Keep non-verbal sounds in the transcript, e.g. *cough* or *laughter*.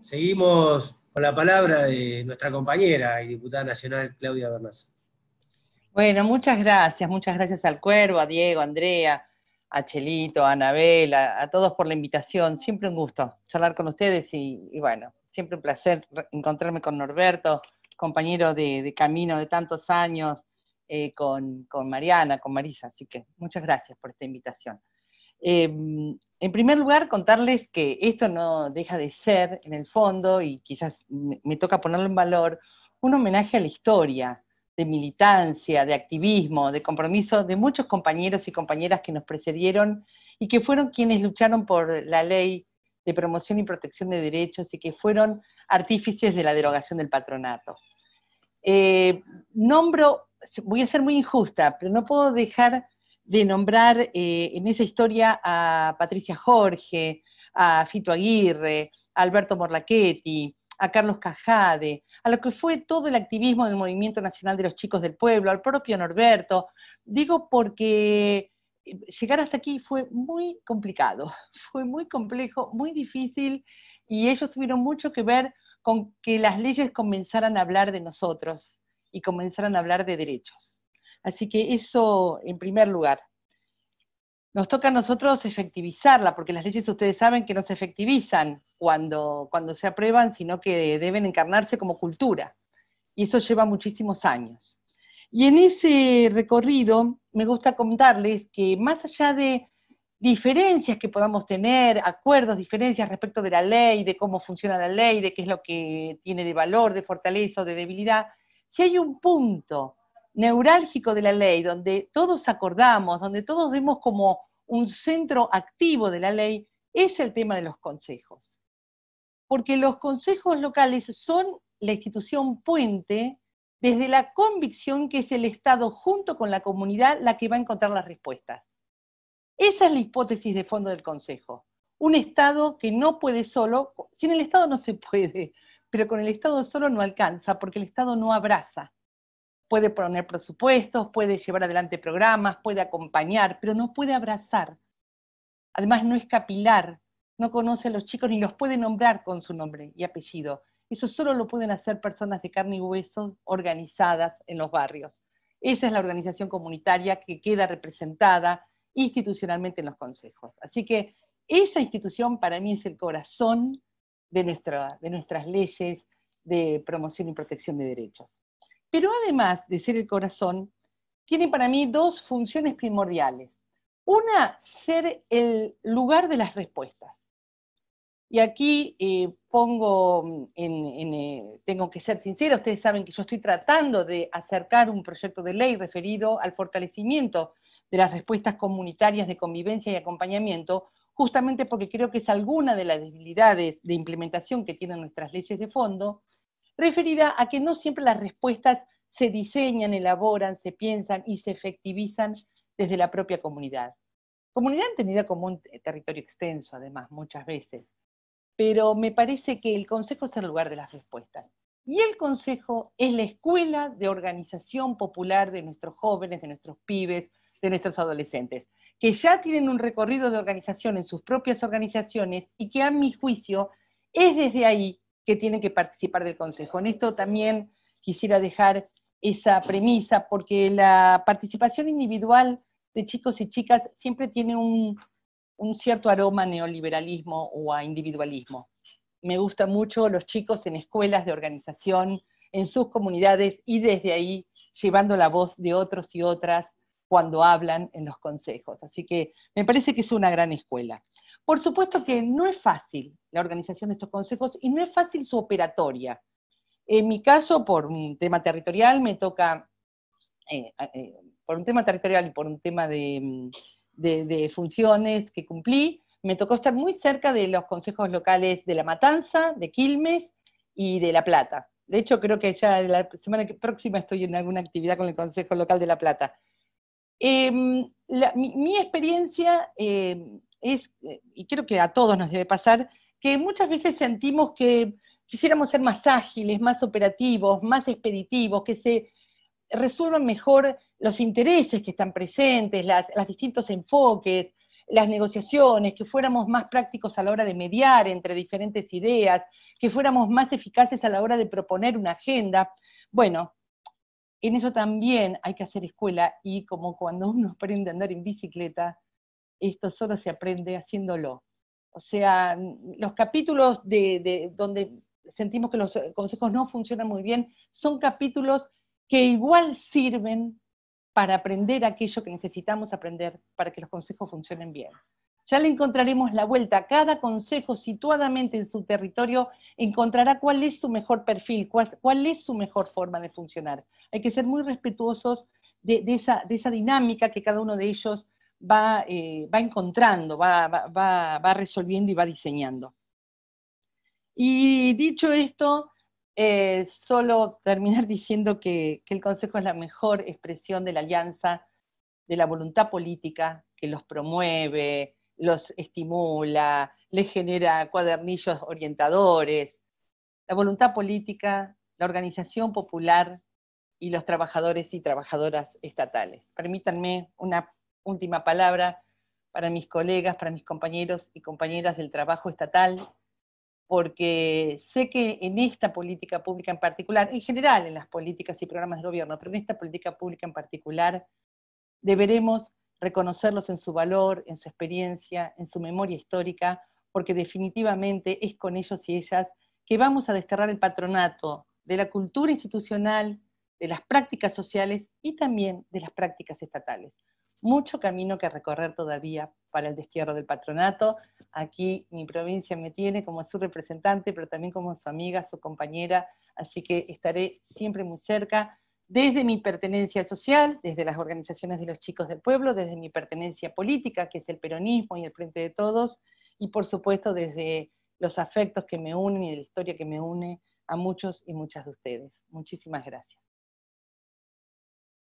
Seguimos con la palabra de nuestra compañera y diputada nacional Claudia Bernaza. Bueno, muchas gracias, muchas gracias al Cuervo, a Diego, a Andrea, a Chelito, a Anabel, a, todos por la invitación. Siempre un gusto charlar con ustedes y, bueno, siempre un placer encontrarme con Norberto, compañero de, camino de tantos años, eh, con Mariana, con Marisa. Así que muchas gracias por esta invitación. Em, en primer lugar, contarles que esto no deja de ser, en el fondo, y quizás me toca ponerlo en valor, un homenaje a la historia de militancia, de activismo, de compromiso de muchos compañeros y compañeras que nos precedieron y que fueron quienes lucharon por la ley de promoción y protección de derechos y que fueron artífices de la derogación del patronato. Eh, nombro, voy a ser muy injusta, pero no puedo dejar de nombrar eh, en esa historia a Patricia Jorge, a Fito Aguirre, a Alberto Morlachetti, a Carlos Cajade, a lo que fue todo el activismo del Movimiento Nacional de los Chicos del Pueblo, al propio Norberto. Digo porque eh, llegar hasta aquí fue muy complicado, *laughs* fue muy complejo, muy difícil y ellos tuvieron mucho que ver con que las leyes comenzaran a hablar de nosotros y comenzaran a hablar de derechos. Así que eso en primer lugar. Nos toca a nosotros efectivizarla, porque las leyes ustedes saben que no se efectivizan cuando, cuando se aprueban, sino que deben encarnarse como cultura. Y eso lleva muchísimos años. Y en ese recorrido me gusta contarles que más allá de diferencias que podamos tener, acuerdos, diferencias respecto de la ley, de cómo funciona la ley, de qué es lo que tiene de valor, de fortaleza o de debilidad, si hay un punto neurálgico de la ley, donde todos acordamos, donde todos vemos como un centro activo de la ley, es el tema de los consejos. Porque los consejos locales son la institución puente desde la convicción que es el Estado junto con la comunidad la que va a encontrar las respuestas. Esa es la hipótesis de fondo del Consejo. Un Estado que no puede solo, sin el Estado no se puede, pero con el Estado solo no alcanza, porque el Estado no abraza puede poner presupuestos, puede llevar adelante programas, puede acompañar, pero no puede abrazar. Además no es capilar, no conoce a los chicos ni los puede nombrar con su nombre y apellido. Eso solo lo pueden hacer personas de carne y hueso organizadas en los barrios. Esa es la organización comunitaria que queda representada institucionalmente en los consejos. Así que esa institución para mí es el corazón de, de nuestras leyes de promoción y protección de derechos. Pero además de ser el corazón, tiene para mí dos funciones primordiales. Una, ser el lugar de las respuestas. Y aquí eh, pongo, mm, eh, tengo que ser sincera, ustedes saben que yo estoy tratando de acercar un proyecto de ley referido al fortalecimiento de las respuestas comunitarias de convivencia y acompañamiento, justamente porque creo que es alguna de las debilidades de implementación que tienen nuestras leyes de fondo, referida a que no siempre las respuestas se diseñan, elaboran, se piensan y se efectivizan desde la propia comunidad. Comunidad entendida como un territorio extenso, además, muchas veces. Pero me parece que el Consejo es el lugar de las respuestas. Y el Consejo es la escuela de organización popular de nuestros jóvenes, de nuestros pibes, de nuestros adolescentes, que ya tienen un recorrido de organización en sus propias organizaciones y que a mi juicio es desde ahí que tienen que participar del Consejo. En esto también quisiera dejar esa premisa, porque la participación individual de chicos y chicas siempre tiene un, cierto aroma a neoliberalismo o a individualismo. Me gusta mucho los chicos en escuelas de organización, en sus comunidades y desde ahí llevando la voz de otros y otras cuando hablan en los consejos. Así que me parece que es una gran escuela. Por supuesto que no es fácil la organización de estos consejos y no es fácil su operatoria. En mi caso, por un tema territorial, me toca, eh, eh, por un tema territorial y por un tema mm, de, funciones que cumplí, me tocó estar muy cerca de los consejos locales de La Matanza, de Quilmes y de La Plata. De hecho, creo que ya la semana próxima estoy en alguna actividad con el Consejo Local de La Plata. Em, mi, experiencia em, eh, y creo que a todos nos debe pasar, que muchas veces sentimos que quisiéramos ser más ágiles, más operativos, más expeditivos, que se resuelvan mejor los intereses que están presentes, las, los distintos enfoques, las negociaciones, que fuéramos más prácticos a la hora de mediar entre diferentes ideas, que fuéramos más eficaces a la hora de proponer una agenda. Bueno, en eso también hay que hacer escuela y como cuando uno aprende a andar en bicicleta, esto solo se aprende haciéndolo. O sea, los capítulos de, donde sentimos que los eh, consejos no funcionan muy bien son capítulos que igual sirven para aprender aquello que necesitamos aprender para que los consejos funcionen bien. Ya le encontraremos la vuelta. Cada consejo situadamente en su territorio encontrará cuál es su mejor perfil, cuál, es su mejor forma de funcionar. Hay que ser muy respetuosos de esa dinámica que cada uno de ellos eh, va, va encontrando, va, resolviendo y va diseñando. Y dicho esto, eh, solo terminar *laughs* diciendo que, que el Consejo es la mejor expresión de la alianza, de la voluntad política que los promueve, los estimula, les genera cuadernillos orientadores. La voluntad política, la organización popular y los trabajadores y trabajadoras estatales. Permítanme una última palabra para mis colegas, para mis compañeros y compañeras del trabajo estatal, porque sé que en esta política pública en particular, en general en las políticas y programas de gobierno, pero en esta política pública en particular, deberemos reconocerlos en su valor, en su experiencia, en su memoria histórica, porque definitivamente es con ellos y ellas que vamos a desterrar el patronato de la cultura institucional, de las prácticas sociales y también de las prácticas estatales mucho camino que recorrer todavía para el destierro del patronato. Aquí mi provincia me tiene como su representante, pero también como su amiga, su compañera, así que estaré siempre muy cerca desde mi pertenencia social, desde las organizaciones de los chicos del pueblo, desde mi pertenencia política, que es el peronismo y el Frente de Todos, y por supuesto desde los afectos que me unen y la historia que me une a muchos y muchas de ustedes. Muchísimas gracias.